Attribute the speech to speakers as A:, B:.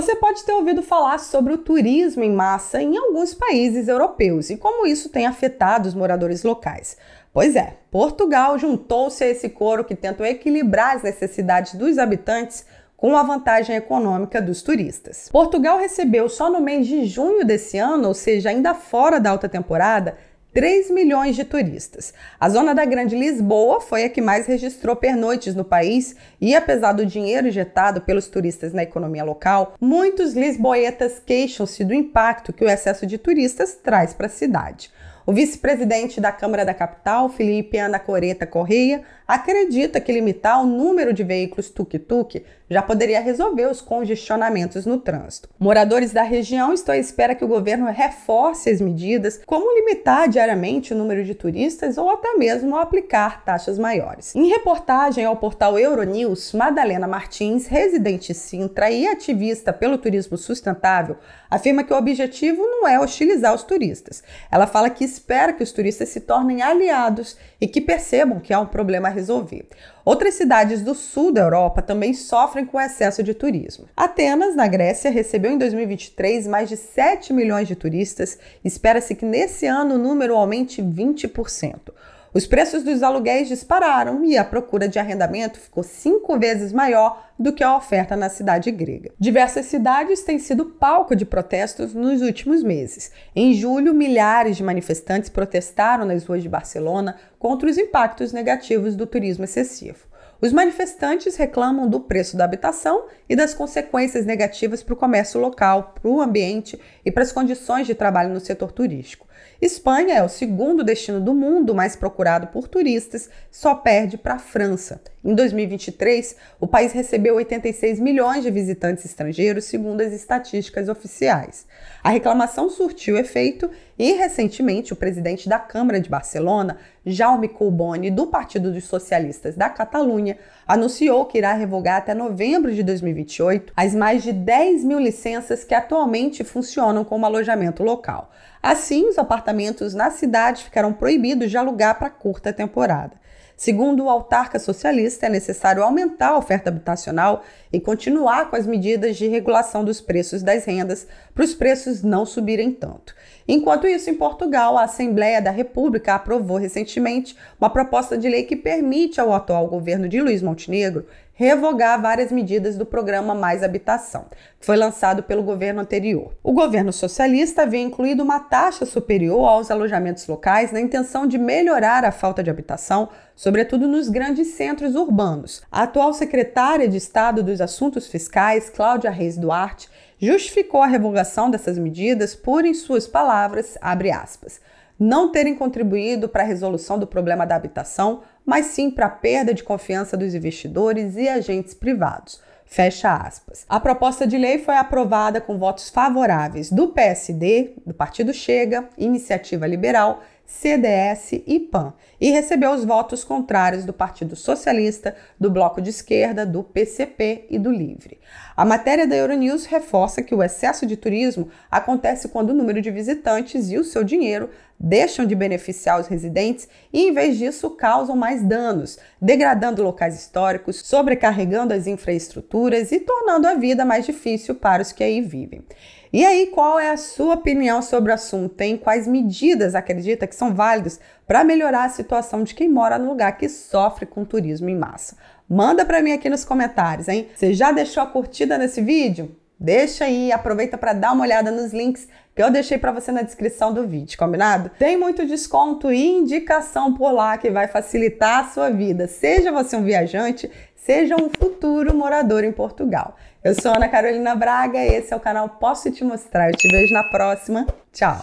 A: Você pode ter ouvido falar sobre o turismo em massa em alguns países europeus e como isso tem afetado os moradores locais. Pois é, Portugal juntou-se a esse coro que tentou equilibrar as necessidades dos habitantes com a vantagem econômica dos turistas. Portugal recebeu só no mês de junho desse ano, ou seja, ainda fora da alta temporada, 3 milhões de turistas. A zona da Grande Lisboa foi a que mais registrou pernoites no país e, apesar do dinheiro injetado pelos turistas na economia local, muitos lisboetas queixam-se do impacto que o excesso de turistas traz para a cidade. O vice-presidente da Câmara da Capital, Felipe Ana Coreta Correia, acredita que limitar o número de veículos tuk-tuk já poderia resolver os congestionamentos no trânsito. Moradores da região estão à espera que o governo reforce as medidas, como limitar diariamente o número de turistas ou até mesmo aplicar taxas maiores. Em reportagem ao portal Euronews, Madalena Martins, residente Sintra e ativista pelo turismo sustentável, afirma que o objetivo não é hostilizar os turistas. Ela fala que espera que os turistas se tornem aliados e que percebam que há um problema a resolver. Outras cidades do sul da Europa também sofrem sofrem com o excesso de turismo. Atenas, na Grécia, recebeu em 2023 mais de 7 milhões de turistas espera-se que nesse ano o número aumente 20%. Os preços dos aluguéis dispararam e a procura de arrendamento ficou cinco vezes maior do que a oferta na cidade grega. Diversas cidades têm sido palco de protestos nos últimos meses. Em julho, milhares de manifestantes protestaram nas ruas de Barcelona contra os impactos negativos do turismo excessivo. Os manifestantes reclamam do preço da habitação e das consequências negativas para o comércio local, para o ambiente e para as condições de trabalho no setor turístico. Espanha é o segundo destino do mundo mais procurado por turistas, só perde para a França. Em 2023, o país recebeu 86 milhões de visitantes estrangeiros, segundo as estatísticas oficiais. A reclamação surtiu efeito e, recentemente, o presidente da Câmara de Barcelona, Jaume Colboni, do Partido dos Socialistas da Catalunha, anunciou que irá revogar até novembro de 2028 as mais de 10 mil licenças que atualmente funcionam como alojamento local. Assim, os apartamentos na cidade ficaram proibidos de alugar para curta temporada. Segundo o autarca socialista, é necessário aumentar a oferta habitacional e continuar com as medidas de regulação dos preços das rendas para os preços não subirem tanto. Enquanto isso, em Portugal, a Assembleia da República aprovou recentemente uma proposta de lei que permite ao atual governo de Luiz Montenegro revogar várias medidas do programa Mais Habitação, que foi lançado pelo governo anterior. O governo socialista havia incluído uma taxa superior aos alojamentos locais na intenção de melhorar a falta de habitação, sobretudo nos grandes centros urbanos. A atual secretária de Estado dos Assuntos Fiscais, Cláudia Reis Duarte, justificou a revogação dessas medidas por, em suas palavras, abre aspas, não terem contribuído para a resolução do problema da habitação, mas sim para a perda de confiança dos investidores e agentes privados. Fecha aspas. A proposta de lei foi aprovada com votos favoráveis do PSD, do Partido Chega, Iniciativa Liberal, CDS e PAN, e recebeu os votos contrários do Partido Socialista, do Bloco de Esquerda, do PCP e do Livre. A matéria da Euronews reforça que o excesso de turismo acontece quando o número de visitantes e o seu dinheiro deixam de beneficiar os residentes e, em vez disso, causam mais danos, degradando locais históricos, sobrecarregando as infraestruturas e tornando a vida mais difícil para os que aí vivem. E aí, qual é a sua opinião sobre o assunto? Em quais medidas acredita que são válidas para melhorar a situação de quem mora no lugar que sofre com turismo em massa? Manda para mim aqui nos comentários, hein? Você já deixou a curtida nesse vídeo? Deixa aí, aproveita para dar uma olhada nos links que eu deixei para você na descrição do vídeo, combinado? Tem muito desconto e indicação por lá que vai facilitar a sua vida, seja você um viajante, seja um futuro morador em Portugal. Eu sou Ana Carolina Braga, esse é o canal Posso Te Mostrar. Eu te vejo na próxima. Tchau!